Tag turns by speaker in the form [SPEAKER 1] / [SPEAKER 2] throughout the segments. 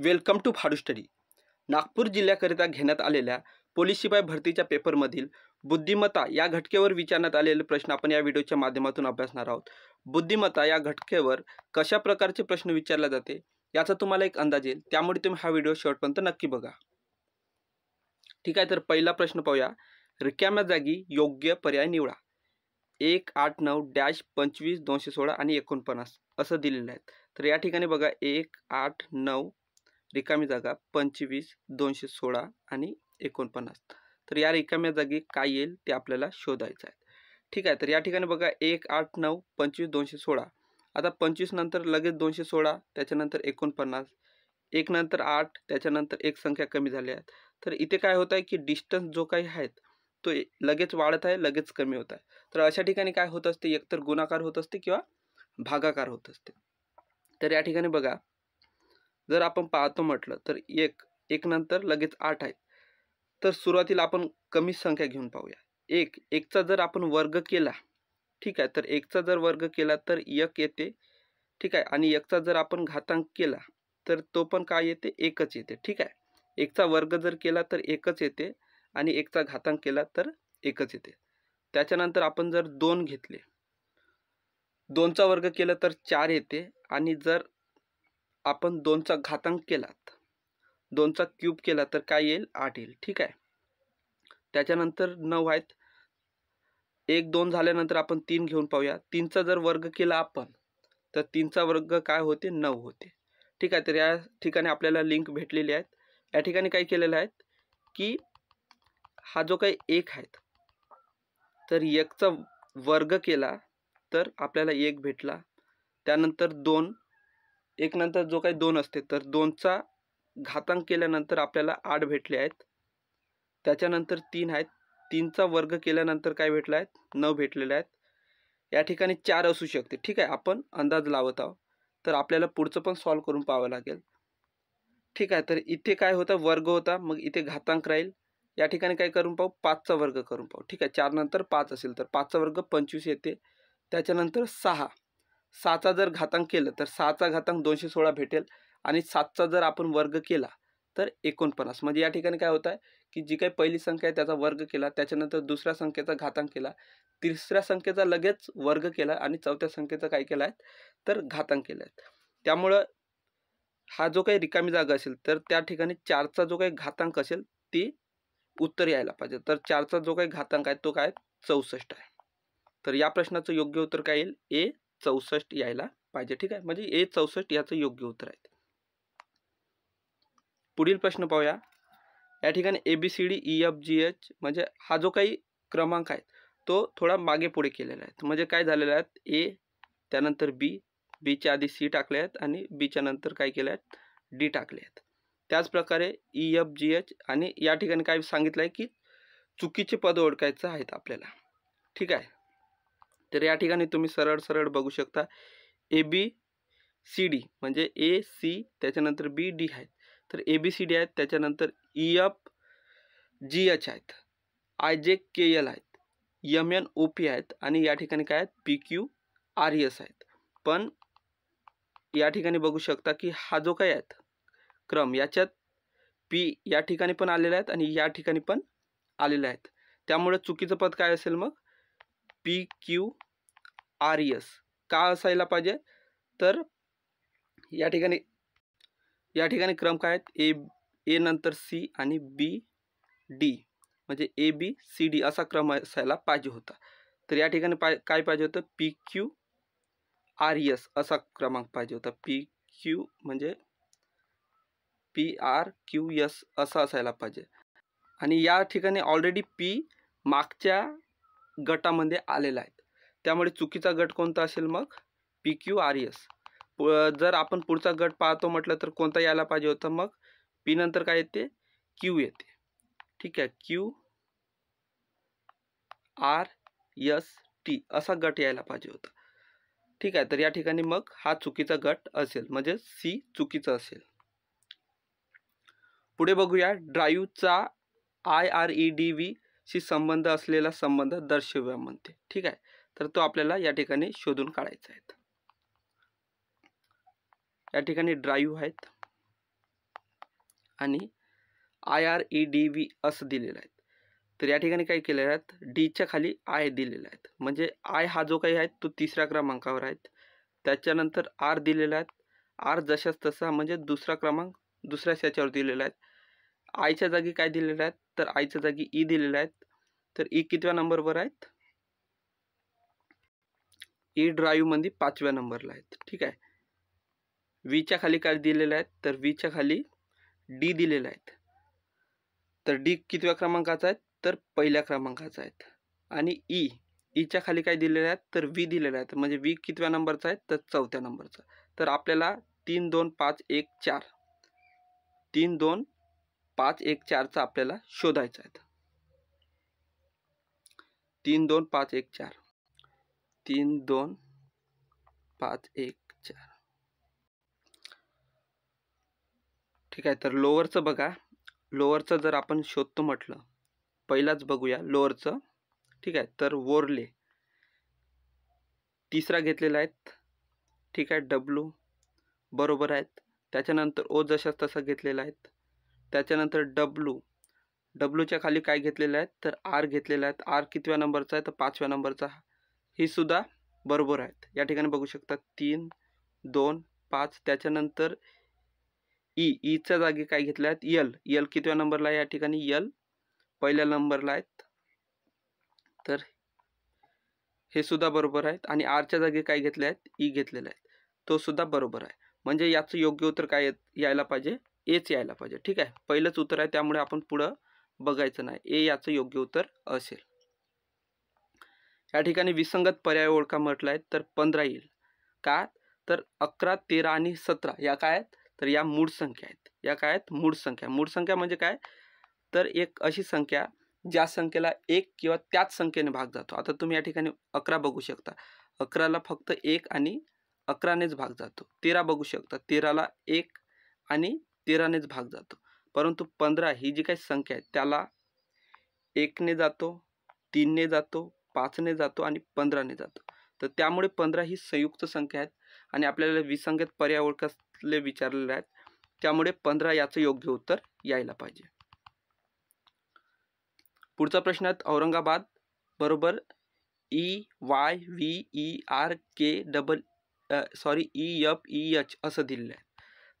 [SPEAKER 1] Welcome to भाडू study Nagpur जिल्ह्याकरिता घेण्यात आलेल्या पोलीस शिपाई भरतीच्या पेपरमधील बुद्धिमत्ता या घटकेवर विचारण्यात आलेले प्रश्न आपण या व्हिडिओच्या माध्यमातून अभ्यासणार आहोत बुद्धिमत्ता या घटकेवर कशा प्रकारचे प्रश्न विचारले जाते याचा तुम्हाला एक अंदाज येईल त्यामुळे तुम्ही हा व्हिडिओ शेवटपर्यंत नक्की बघा ठीक आहे तर पहिला प्रश्न पाहूया रिकाम्या जागी योग्य पर्याय निवडा एक आठ नऊ डॅश पंचवीस दोनशे सोळा आणि एकोणपन्नास असं दिलेलं आहे तर या ठिकाणी बघा एक आठ नऊ रिकामी जागा पंचवीस दोनशे सोळा आणि एकोणपन्नास तर या रिकाम्या जागी काय येईल ते आपल्याला शोधायचं आहे ठीक आहे तर या ठिकाणी बघा एक आठ नऊ पंचवीस दोनशे सोळा आता पंचवीस नंतर लगेच दोनशे सोळा त्याच्यानंतर एकोणपन्नास एक नंतर आठ त्याच्यानंतर एक संख्या कमी झाली आहेत तर इथे काय होत आहे की डिस्टन्स जो काही आहेत तो लगेच वाढत आहे लगेच कमी होत आहे तर अशा ठिकाणी काय होत असते एकतर गुणाकार होत असते किंवा भागाकार होत असते तर या ठिकाणी बघा जर आपण पाहतो म्हटलं तर एक एक नंतर लगेच आठ आहेत तर सुरुवातीला आपण कमी संख्या घेऊन पाहूया एक एकचा जर आपण वर्ग केला ठीक आहे तर एकचा जर वर्ग केला तर एक येते ठीक आहे आणि एकचा जर आपण घातांक केला तर तो पण काय येते एकच येते ठीक आहे एकचा वर्ग जर केला तर एकच येते आणि एकचा घातांक केला तर एकच येते त्याच्यानंतर आपण जर दोन घेतले दोनचा वर्ग केला तर चार येते आणि जर आपण दोनचा घातांक केलात दोनचा क्यूब केला तर काय येईल आठ येईल ठीक आहे त्याच्यानंतर नऊ आहेत एक दोन झाल्यानंतर आपण तीन घेऊन पाहूया तीनचा जर वर्ग केला आपण तर तीनचा वर्ग काय होते नऊ होते ठीक आहे तर या ठिकाणी आपल्याला लिंक भेटलेली आहेत या ठिकाणी काय केलेलं आहेत की हा जो काही एक आहेत तर एकचा वर्ग केला तर आपल्याला एक भेटला त्यानंतर दोन एक नंतर जो काही दोन असते तर दोनचा घातांक केल्यानंतर आपल्याला आठ भेटले आहेत त्याच्यानंतर तीन आहेत तीनचा वर्ग केल्यानंतर काय भेटला आहेत नऊ भेटलेले आहेत या ठिकाणी चार असू शकते ठीक आहे आपण अंदाज लावत आहोत तर आपल्याला पुढचं पण सॉल्व करून पाहावं लागेल ठीक आहे तर इथे काय होता वर्ग होता मग इथे घातांक राहील या ठिकाणी काय करून पाहू पाचचा वर्ग करून पाहू ठीक आहे चारनंतर नंतर पाच असेल तर पाचचा वर्ग पंचवीस येते त्याच्यानंतर सहा सहाचा जर घातांक केलं तर सहाचा घातांक दोनशे सोळा भेटेल आणि सातचा जर आपण वर्ग केला तर एकोणपन्नास म्हणजे या ठिकाणी काय होत आहे की जी काही पहिली संख्या आहे त्याचा वर्ग केला त्याच्यानंतर दुसऱ्या संख्येचा घातांक केला तिसऱ्या संख्येचा लगेच वर्ग केला आणि चौथ्या संख्येचा काय केला आहे तर घातांक केला आहे त्यामुळं हा जो काही रिकामी जागा असेल तर त्या ठिकाणी चारचा जो काही घातांक असेल ती उत्तर यायला पाहिजे तर चारचा जो काही घातांक आहे तो काय चौसष्ट आहे तर या प्रश्नाचं योग्य उत्तर काय येईल ए चौसष्ट यायला पाहिजे ठीक आहे म्हणजे ए चौसष्ट याचं योग्य उत्तर आहे पुढील प्रश्न पाहूया या ठिकाणी A B C D E F G H म्हणजे हा जो काही क्रमांक आहे तो थोडा मागे पुढे केलेला आहे म्हणजे काय झालेला आहेत ए त्यानंतर बी बीच्या आधी सी टाकले आहेत आणि बीच्या नंतर काय केलं आहेत डी टाकले आहेत त्याचप्रकारे ई एफ जी एच आणि या ठिकाणी काय सांगितलं आहे की चुकीचे पद ओळखायचं आहेत आपल्याला ठीक आहे तर या ठिकाणी तुम्ही सरळ सरळ बघू शकता ए बी सी डी म्हणजे ए सी त्याच्यानंतर बी डी आहेत तर ए बी सी डी आहेत त्याच्यानंतर ई एफ जी एच आहेत आय जे के एल आहेत यम एन ओ पी आहेत आणि या ठिकाणी काय आहेत पी क्यू आर एस आहेत पण या ठिकाणी बघू शकता की हा जो काय आहेत क्रम याच्यात पी या ठिकाणी पण आलेला आहेत आणि या ठिकाणी पण आलेला आहेत त्यामुळे चुकीचं पद काय असेल मग पी क्यू आर एस का असायला पाहिजे तर या ठिकाणी या ठिकाणी क्रम काय आहेत ए ए नंतर सी आणि बी डी म्हणजे ए बी सी डी असा क्रम असायला पाहिजे होता तर या ठिकाणी पा काय पाहिजे होतं पी क्यू आर एस असा क्रमांक पाहिजे होता पी क्यू म्हणजे पी आर क्यू एस असा असायला पाहिजे आणि या ठिकाणी ऑलरेडी पी मागच्या गटामध्ये आलेला आहे त्यामुळे चुकीचा गट कोणता असेल मग पी क्यू आर एस जर आपण पुढचा गट पाहतो म्हटलं तर कोणता यायला पाहिजे होता मग पी नंतर काय येते क्यू येते ठीक आहे क्यू आर एस टी असा गट यायला पाहिजे होता ठीक आहे तर या ठिकाणी मग हा चुकीचा गट असेल म्हणजे सी चुकीचा असेल पुढे बघूया ड्राईव्हचा I R E D V शी संबंध असलेला संबंध दर्शव्या म्हणते ठीक आहे तर तो आपल्याला या ठिकाणी शोधून काढायचा आहे या ठिकाणी ड्राईव्ह आहेत आणि I R E D V असं दिलेलं आहे तर या ठिकाणी काय केलेलं आहे डीच्या खाली आय दिलेला आहेत म्हणजे आय हा जो काही आहे तो तिसऱ्या क्रमांकावर आहेत त्याच्यानंतर आर दिलेला आहेत आर जशाच तसा म्हणजे दुसरा क्रमांक दुसऱ्या याच्यावर दिलेला आहे आयच्या जागी काय दिलेलं आहेत तर आईच्या जागी ई दिलेल्या आहेत तर ई कितव्या नंबरवर आहेत ई मध्ये पाचव्या नंबरला आहेत ठीक आहे वीच्या खाली काय दिलेलं आहेत तर वीच्या खाली डी दिलेलं आहेत तर डी कितव्या क्रमांकाचा आहेत तर पहिल्या क्रमांकाचा आहेत आणि ई ईच्या खाली काय दिलेलं आहेत तर व्ही दिलेल्या आहेत म्हणजे व्ही कितव्या नंबरचा आहे तर चौथ्या नंबरचा तर आपल्याला तीन दोन पाच एक चार तीन दोन पाच एक चारचा आपल्याला शोधायचा आहे तीन दोन पाच एक चार तीन दोन पाच एक चार ठीक आहे तर लोअरचं बघा लोअरचं जर आपण शोधतो म्हटलं पहिलाच बघूया लोअरचं ठीक आहे तर वोरले तिसरा घेतलेला आहेत ठीक आहे डब्लू बरोबर आहेत त्याच्यानंतर ओ जशाच तसा घेतलेला आहेत त्याच्यानंतर डब्ल्यू डब्ल्यूच्या खाली काय घेतलेले आहेत तर आर घेतलेला आहेत आर कितव्या नंबरचा आहे तर पाचव्या नंबरचा ही सुद्धा बरोबर आहेत या ठिकाणी बघू शकता तीन दोन पाच त्याच्यानंतर ई e. ईच्या e जागी काय घेतल्या आहेत यल यल कितव्या नंबरला आहे या ठिकाणी यल पहिल्या नंबरला आहेत तर हे सुद्धा बरोबर आहेत आणि आरच्या जागी काय घेतले आहेत ई e घेतलेला आहे तो सुद्धा बरोबर आहे म्हणजे याचं योग्य उत्तर काय यायला पाहिजे एच यायला पाहिजे ठीक आहे पहिलंच उत्तर आहे त्यामुळे आपण पुढं बघायचं नाही ए याचं योग्य उत्तर असेल या ठिकाणी विसंगत पर्याय ओळखा म्हटलं आहे तर पंधरा येईल का तर अकरा तेरा आणि सतरा या काय आहेत तर या मूळ संख्या आहेत या काय आहेत मूळ संख्या मूळ संख्या म्हणजे काय तर एक अशी संख्या ज्या संख्येला एक किंवा त्याच संख्येने भाग जातो आता तुम्ही या ठिकाणी अकरा बघू शकता अकराला फक्त एक आणि अकरानेच भाग जातो तेरा बघू शकता तेराला एक आणि तेरानेच भाग जातो परंतु पंधरा ही जी काही संख्या आहे त्याला एकने जातो तीनने जातो पाचने जातो आणि पंधराने जातो तर त्यामुळे पंधरा ही संयुक्त संख्या आहेत आणि आपल्याला विसंगत पर्याय ओळखले विचारलेले आहेत त्यामुळे पंधरा याचं योग्य उत्तर यायला पाहिजे पुढचा प्रश्न आहे औरंगाबाद बरोबर E Y V E R K double sorry E F E H असं दिलेलं आहे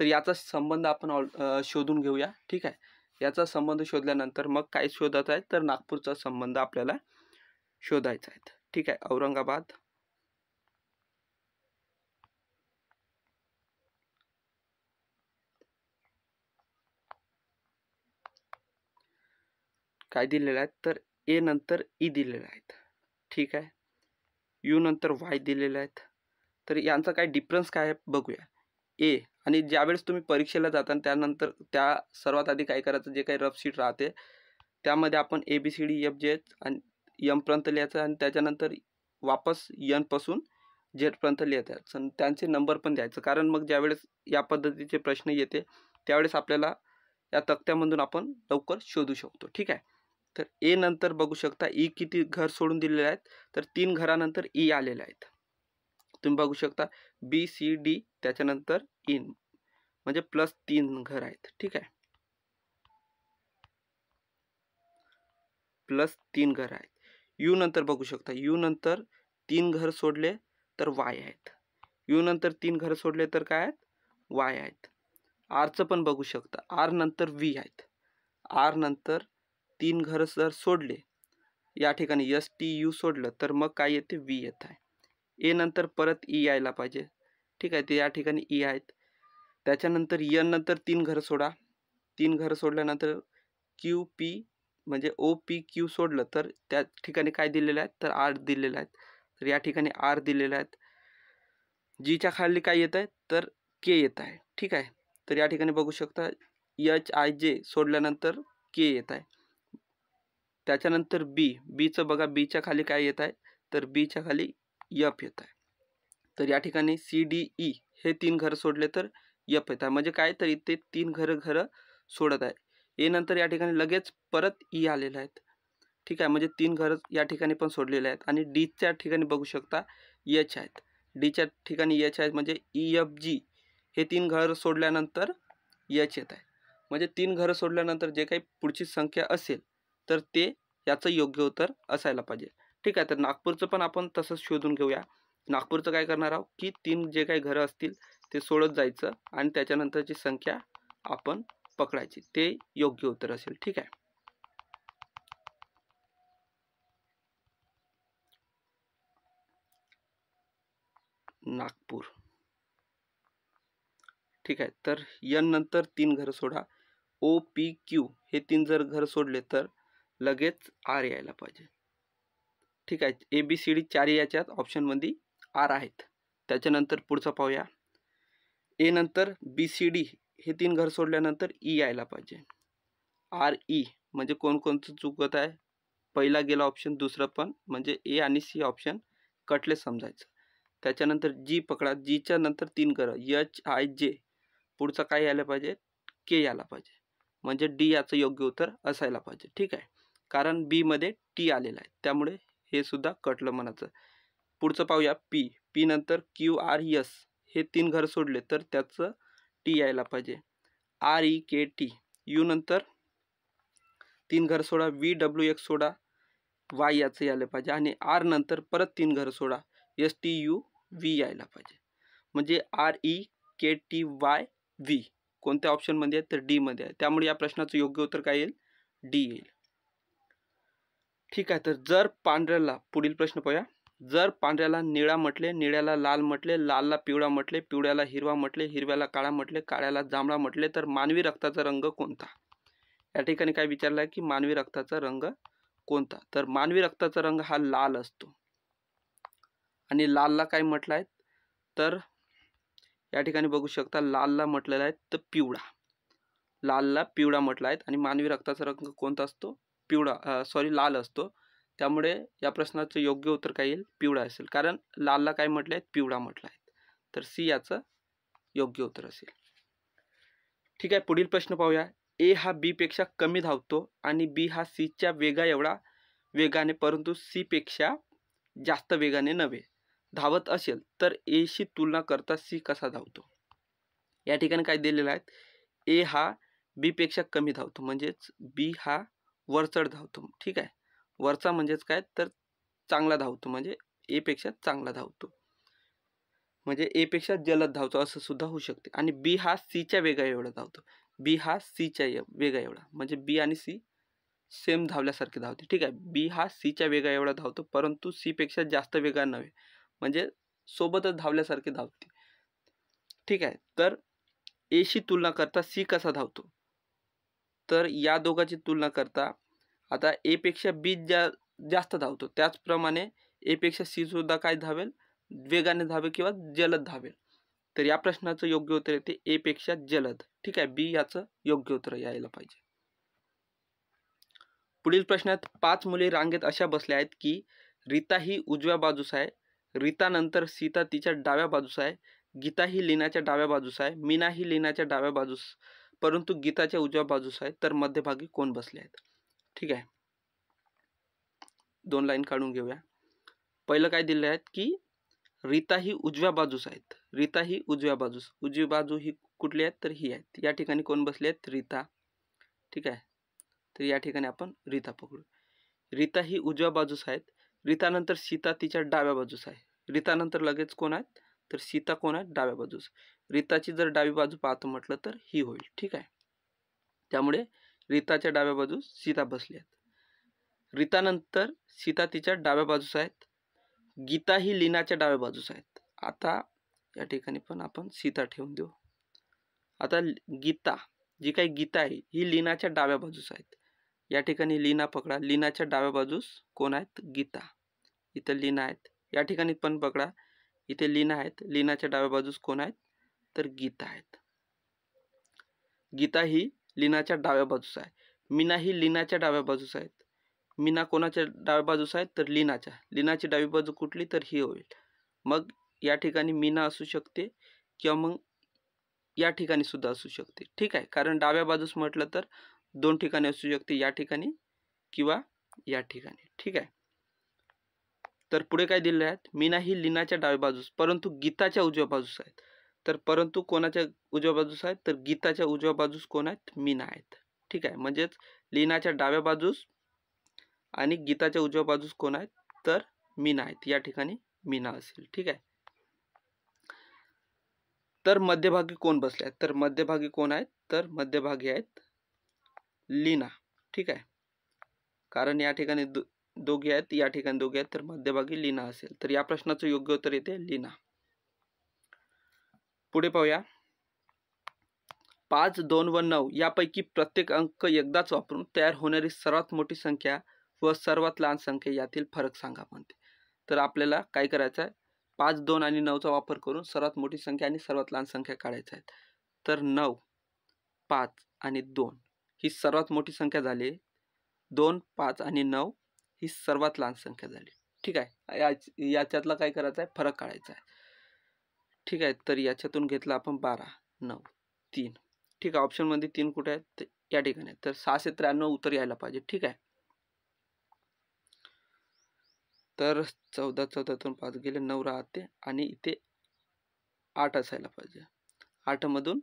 [SPEAKER 1] तर याचा संबंध आपण ऑल शोधून घेऊया ठीक आहे याचा संबंध शोधल्यानंतर मग काय शोधायचं आहे तर नागपूरचा संबंध आपल्याला शोधायचा आहे ठीक आहे औरंगाबाद काय दिलेलं आहे तर ए नंतर ई दिलेलं आहेत ठीक आहे यू नंतर वाय दिलेलं आहेत तर यांचा काय डिफरन्स काय आहे बघूया ए आणि ज्यावेळेस तुम्ही परीक्षेला जाता त्यानंतर त्या सर्वात आधी काय करायचं जे काही रफ शीट राहते त्यामध्ये आपण A B C D F J आणि यमपर्यंत लिहायचं आणि त्याच्यानंतर वापस यनपासून पर्यंत लिहायचं आणि त्यांचे नंबर पण द्यायचं कारण मग ज्यावेळेस या पद्धतीचे प्रश्न येते त्यावेळेस आपल्याला या तक्त्यामधून आपण लवकर शोधू शकतो ठीक आहे तर ए नंतर बघू शकता ई e किती घर सोडून दिलेले आहेत तर तीन घरानंतर ई e आलेले आहेत तुम्ही बघू शकता बी सी डी त्याच्यानंतर इन म्हणजे प्लस तीन घर आहेत ठीक आहे प्लस तीन घर आहेत यू नंतर बघू शकता यू नंतर तीन घर सोडले तर वाय आहेत यू नंतर तीन घर सोडले तर काय आहेत वाय आहेत आरचं पण बघू शकता आर नंतर व्ही आहेत आर नंतर तीन घर जर सोडले या ठिकाणी एस टी यू सोडलं तर मग काय येते व्ही येत आहे ए नंतर परत ई यायला पाहिजे ठीक आहे ते या ठिकाणी ई आहेत त्याच्यानंतर यन नंतर तीन घरं सोडा तीन घरं सोडल्यानंतर क्यू पी म्हणजे ओ पी क्यू सोडलं तर त्या ठिकाणी काय दिलेलं आहे तर आर दिलेलं आहेत तर या ठिकाणी आर दिलेलं आहेत जीच्या खाली काय येत आहे तर के येत आहे ठीक आहे तर या ठिकाणी बघू शकता यच आय जे सोडल्यानंतर के येत आहे त्याच्यानंतर बी बीचं बघा बीच्या खाली काय येत आहे तर बीच्या खाली यप येत आहे तर या ठिकाणी सी डी ई हे तीन घरं सोडले तर यप येत आहे म्हणजे काय तर इथे तीन घरं घरं सोडत आहे ए नंतर या ठिकाणी लगेच परत ई e आलेलं आहेत ठीक आहे म्हणजे तीन घरं या ठिकाणी पण सोडलेले आहेत आणि डीच्या ठिकाणी बघू शकता यच आहेत डीच्या ठिकाणी यच आहेत म्हणजे ई एफ जी हे तीन घरं सोडल्यानंतर यच येत आहे म्हणजे तीन घरं सोडल्यानंतर जे काही पुढची संख्या असेल तर ते याचं योग्य उत्तर असायला पाहिजे ठीक आहे तर नागपूरचं पण आपण तसंच शोधून घेऊया नागपूरचं काय करणार आहोत की तीन जे काही घरं असतील ते सोडत जायचं आणि त्याच्यानंतरची संख्या आपण पकडायची ते योग्य उत्तर असेल ठीक आहे नागपूर ठीक आहे तर यन नंतर तीन घरं सोडा ओ पी क्यू हे तीन जर घर सोडले तर लगेच आर यायला पाहिजे ठीक आहे ए बी सी डी चारही याच्यात ऑप्शनमध्ये आर आहेत त्याच्यानंतर पुढचं पाहूया ए नंतर बी सी डी हे तीन घर सोडल्यानंतर ई e यायला पाहिजे आर ई e म्हणजे कोणकोणतं चुकत आहे पहिला गेला ऑप्शन दुसरं पण म्हणजे ए आणि सी ऑप्शन कटले समजायचं त्याच्यानंतर जी पकडा जीच्या नंतर तीन घरं यच आय जे पुढचं काय यायला पाहिजे के यायला पाहिजे म्हणजे डी याचं योग्य उत्तर असायला पाहिजे ठीक आहे कारण बीमध्ये टी आलेलं आहे त्यामुळे हे सुद्धा कटलं मनाचं पुढचं पाहूया पी पी नंतर क्यू आर यस हे तीन घर सोडले तर त्याचं टी यायला पाहिजे R E K T U नंतर तीन घर सोडा व्ही डब्ल्यू एक्स सोडा वाय याचं यायला पाहिजे आणि आर नंतर परत तीन घर सोडा एस टी यू व्ही यायला पाहिजे म्हणजे R E K T Y V कोणत्या ऑप्शनमध्ये आहे तर डीमध्ये आहे त्यामुळे या प्रश्नाचं योग्य उत्तर काय येईल डी येईल ठीक आहे तर जर पांढऱ्याला पुढील प्रश्न पाहूया जर पांढऱ्याला निळा म्हटले निळ्याला लाल म्हटले लालला पिवळा म्हटले पिवळ्याला हिरवा म्हटले हिरव्याला काळा म्हटले काळ्याला जांभळा म्हटले तर मानवी रक्ताचा रंग कोणता या ठिकाणी काय विचारलं आहे की मानवी रक्ताचा रंग कोणता तर मानवी रक्ताचा रंग हा लाल असतो आणि लालला काय म्हटलं आहे तर या ठिकाणी बघू शकता लालला म्हटलेला आहे तर पिवळा लालला पिवळा म्हटला आहे आणि मानवी रक्ताचा रंग कोणता असतो पिवळा सॉरी लाल असतो त्यामुळे या प्रश्नाचं योग्य उत्तर काय येईल पिवळा असेल कारण लालला काय म्हटलं आहे पिवळा म्हटलं आहे तर सी याचं योग्य उत्तर असेल ठीक आहे पुढील प्रश्न पाहूया ए हा बीपेक्षा कमी धावतो आणि बी हा सीच्या वेगा एवढा वेगाने परंतु सीपेक्षा जास्त वेगाने नव्हे धावत असेल तर एशी तुलना करता सी कसा धावतो या ठिकाणी काय दिलेलं आहे ए हा बीपेक्षा कमी धावतो म्हणजेच बी हा वरचढ धावतो ठीक आहे वरचा म्हणजेच काय तर चांगला धावतो म्हणजे एपेक्षा चांगला धावतो म्हणजे एपेक्षा जलद धावतो असं सुद्धा होऊ शकते आणि बी हा सीच्या वेगा एवढा धावतो बी हा सीच्या वेगा एवढा म्हणजे बी आणि सी सेम धावल्यासारखे धावते ठीक आहे बी हा सीच्या वेगा एवढा धावतो परंतु सीपेक्षा जास्त वेगा नव्हे म्हणजे सोबतच धावल्यासारखे धावते ठीक आहे तर एशी तुलना करता सी कसा धावतो तर या दोघांची तुलना करता आता एपेक्षा बी जास्त धावतो त्याचप्रमाणे एपेक्षा सुद्धा काय धावेल वेगाने धावेल किंवा जलद धावेल तर या प्रश्नाचं योग्य उत्तर येते एपेक्षा जलद ठीक आहे बी याचं योग्य उत्तर यायला पाहिजे पुढील प्रश्नात पाच मुले रांगेत अशा बसल्या आहेत की रीता ही उजव्या बाजूस आहे रीतानंतर सीता तिच्या डाव्या बाजूस आहे गीता ही लेण्याच्या डाव्या बाजूस आहे मीना ही लेण्याच्या डाव्या बाजूस परंतु गीताच्या उजव्या बाजूस आहेत तर मध्यभागी कोण बसले आहेत ठीक आहे दोन लाईन काढून घेऊया पहिलं काय दिलं आहेत की रीता ही उजव्या बाजूस आहेत रीता ही उजव्या बाजूस उजवी बाजू ही कुठली आहेत तर ही आहेत या ठिकाणी कोण बसले आहेत रीता ठीक आहे तर या ठिकाणी आपण रीता पकडू रीता ही उजव्या बाजूस आहेत रीतानंतर सीता तिच्या डाव्या बाजूस आहे रीतानंतर लगेच कोण आहेत तर सीता कोण आहेत डाव्या बाजूस रिताची जर डावी बाजू पाहतो म्हटलं तर ही होईल ठीक आहे त्यामुळे रिताच्या डाव्या बाजूस सीता बसली आहेत रितानंतर सीता तिच्या डाव्या बाजूस आहेत गीता ही लीनाच्या डाव्या बाजूस आहेत आता या ठिकाणी पण आपण सीता ठेवून देऊ आता गीता जी काही गीता आहे ही लीनाच्या डाव्या बाजूस आहेत या ठिकाणी लीना पकडा लीनाच्या डाव्या बाजूस कोण आहेत गीता इथं लीना आहेत या ठिकाणी पण पकडा इथे लीना आहेत लीनाच्या डाव्या बाजूस कोण आहेत तर गीता आहेत गीता ही लीनाच्या डाव्या बाजूस आहे मीना ही लीनाच्या डाव्या बाजूस आहेत मीना कोणाच्या डाव्या बाजूस आहेत तर लिनाच्या लीनाची डावी बाजू कुठली तर ही होईल मग या ठिकाणी मीना असू शकते किंवा मग या ठिकाणी सुद्धा असू शकते ठीक आहे कारण डाव्या बाजूस म्हटलं तर दोन ठिकाणी असू शकते या ठिकाणी किंवा या ठिकाणी ठीक आहे तर पुढे काय दिले आहेत मीना ही लीनाच्या डाव्या बाजूस परंतु गीताच्या उजव्या बाजूस आहेत तर परंतु कोणाच्या उजव्या बाजूस आहेत तर गीताच्या उजव्या बाजूस कोण आहेत मीना आहेत ठीक आहे म्हणजेच लीनाच्या डाव्या बाजूस आणि गीताच्या उजव्या बाजूस कोण आहेत तर मीना आहेत या ठिकाणी मीना असेल ठीक आहे तर मध्यभागी कोण बसले आहेत तर मध्यभागी कोण आहेत तर मध्यभागी आहेत लीना ठीक आहे कारण या ठिकाणी दो दोघे आहेत या ठिकाणी दोघे आहेत तर मध्यभागी लीना असेल तर या प्रश्नाचं योग्य उत्तर येते लीना पुढे पाहूया पाच दोन व नऊ यापैकी प्रत्येक अंक एकदाच वापरून तयार होणारी सर्वात मोठी संख्या व सर्वात लहान संख्या यातील फरक सांगा म्हणते तर आपल्याला काय करायचं आहे पाच दोन आणि नऊचा वापर करून सर्वात मोठी संख्या आणि सर्वात लहान संख्या काढायच्या आहेत तर नऊ पाच आणि दोन ही सर्वात मोठी संख्या झाली दोन पाच आणि नऊ ही सर्वात लहान संख्या झाली ठीक आहे याच याच्यातला काय करायचं आहे फरक काढायचा आहे ठीक आहे तर याच्यातून घेतला आपण बारा नऊ तीन ठीक आहे ऑप्शनमध्ये तीन कुठे आहेत या ठिकाणी तर सहाशे त्र्याण्णव उत्तर यायला पाहिजे ठीक आहे तर चौदा चौदातून पाच गेले नऊ राहते आणि इथे आठ असायला पाहिजे आठमधून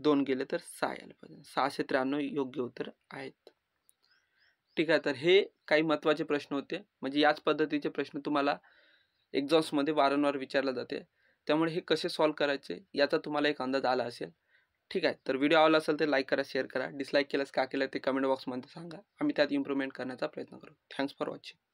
[SPEAKER 1] दोन गेले तर सहा यायला पाहिजे सहाशे त्र्याण्णव योग्य उत्तर आहेत ठीक आहे तर हे काही महत्त्वाचे प्रश्न होते म्हणजे याच पद्धतीचे प्रश्न तुम्हाला एक्झॉम्समध्ये वारंवार विचारला जाते त्यामुळे हे कसे सॉल्व करायचे याचा तुम्हाला एक अंदाज आला असेल ठीक आहे तर व्हिडिओ आवडला असेल तर लाईक करा शेअर करा डिसलाईक केल्यास का केलं ते कमेंट बॉक्समध्ये सांगा आम्ही त्यात इम्प्रूव्हमेंट करण्याचा प्रयत्न करू थँक्स फॉर वॉचिंग